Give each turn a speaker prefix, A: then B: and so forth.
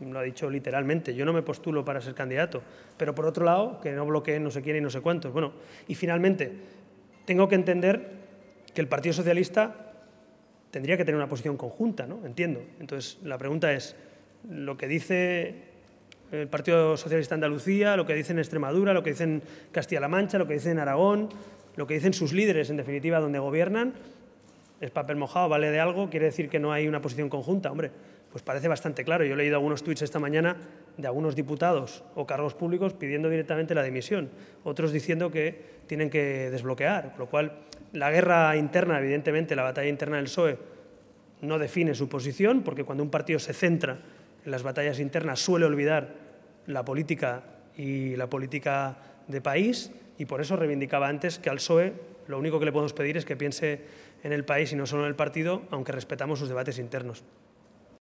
A: lo ha dicho literalmente, yo no me postulo para ser candidato, pero por otro lado, que no bloqueen no sé quién y no sé cuántos. Bueno, y finalmente, tengo que entender que el Partido Socialista tendría que tener una posición conjunta, ¿no? Entiendo. Entonces, la pregunta es, lo que dice el Partido Socialista Andalucía, lo que dicen en Extremadura, lo que dicen Castilla-La Mancha, lo que dicen en Aragón, lo que dicen sus líderes, en definitiva, donde gobiernan, es papel mojado, vale de algo, quiere decir que no hay una posición conjunta. Hombre, pues parece bastante claro. Yo he leído algunos tweets esta mañana de algunos diputados o cargos públicos pidiendo directamente la dimisión, otros diciendo que tienen que desbloquear, lo cual la guerra interna, evidentemente, la batalla interna del PSOE no define su posición, porque cuando un partido se centra en las batallas internas suele olvidar la política y la política de país, y por eso reivindicaba antes que al PSOE lo único que le podemos pedir es que piense en el país y no solo en el partido, aunque respetamos sus debates internos.